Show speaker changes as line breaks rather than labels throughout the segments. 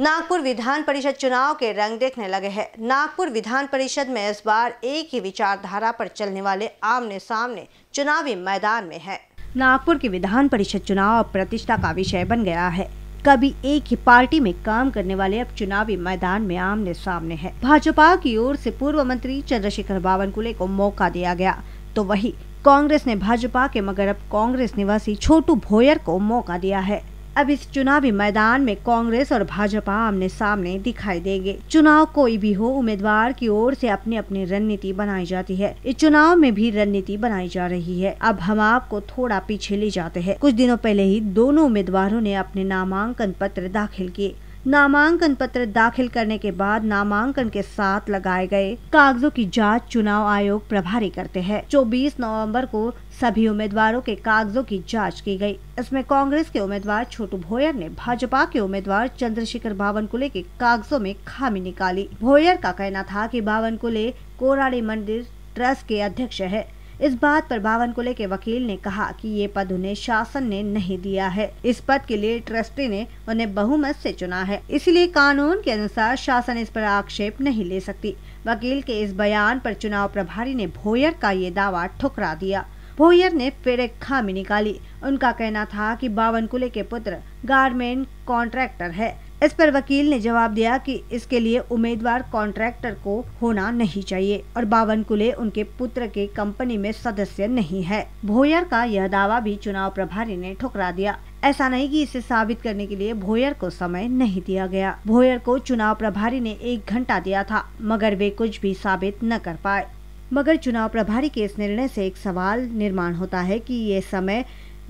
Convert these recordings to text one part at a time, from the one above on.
नागपुर विधान परिषद चुनाव के रंग देखने लगे हैं नागपुर विधान परिषद में इस बार एक ही विचारधारा पर चलने वाले आमने सामने चुनावी मैदान में है नागपुर के विधान परिषद चुनाव अब प्रतिष्ठा का विषय बन गया है कभी एक ही पार्टी में काम करने वाले अब चुनावी मैदान में आमने सामने है भाजपा की ओर से पूर्व मंत्री चंद्रशेखर बावनकुले को मौका दिया गया तो वही कांग्रेस ने भाजपा के मगर अब कांग्रेस निवासी छोटू भोयर को मौका दिया है अब इस चुनावी मैदान में कांग्रेस और भाजपा आमने सामने दिखाई देंगे चुनाव कोई भी हो उम्मीदवार की ओर से अपने अपने रणनीति बनाई जाती है इस चुनाव में भी रणनीति बनाई जा रही है अब हम आपको थोड़ा पीछे ले जाते हैं कुछ दिनों पहले ही दोनों उम्मीदवारों ने अपने नामांकन पत्र दाखिल किए नामांकन पत्र दाखिल करने के बाद नामांकन के साथ लगाए गए कागजों की जांच चुनाव आयोग प्रभारी करते हैं 24 नवंबर को सभी उम्मीदवारों के कागजों की जांच की गई इसमें कांग्रेस के उम्मीदवार छोटू भोयर ने भाजपा के उम्मीदवार चंद्रशेखर बावनकुले के कागजों में खामी निकाली भोयर का कहना था कि बावनकुले कोराड़ी मंदिर ट्रस्ट के अध्यक्ष है इस बात पर बावन कुले के वकील ने कहा कि ये पद उन्हें शासन ने नहीं दिया है इस पद के लिए ट्रस्टी ने उन्हें बहुमत से चुना है इसलिए कानून के अनुसार शासन इस पर आक्षेप नहीं ले सकती वकील के इस बयान पर चुनाव प्रभारी ने भोयर का ये दावा ठुकरा दिया भोयर ने फिर एक खामी निकाली उनका कहना था कि बावन कुले के पुत्र गारमेंट कॉन्ट्रैक्टर है इस पर वकील ने जवाब दिया कि इसके लिए उम्मीदवार कॉन्ट्रैक्टर को होना नहीं चाहिए और बावन कुले उनके पुत्र के कंपनी में सदस्य नहीं है भोयर का यह दावा भी चुनाव प्रभारी ने ठुकरा दिया ऐसा नहीं कि इसे साबित करने के लिए भोयर को समय नहीं दिया गया भोयर को चुनाव प्रभारी ने एक घंटा दिया था मगर वे कुछ भी साबित न कर पाए मगर चुनाव प्रभारी के इस निर्णय से एक सवाल निर्माण होता है कि ये समय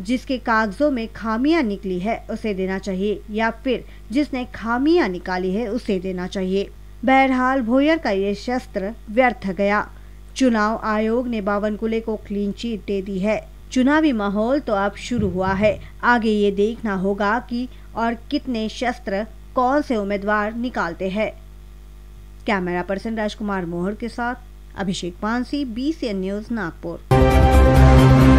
जिसके कागजों में खामियां निकली है उसे देना चाहिए या फिर जिसने खामियां निकाली है उसे देना चाहिए बहरहाल भोयर का ये शस्त्र व्यर्थ गया चुनाव आयोग ने बावनकुले को क्लीन चीट दे दी है चुनावी माहौल तो अब शुरू हुआ है आगे ये देखना होगा कि और कितने शस्त्र कौन से उम्मीदवार निकालते हैं कैमरा पर्सन राजकुमार मोहर के साथ अभिषेक पानसी बी न्यूज नागपुर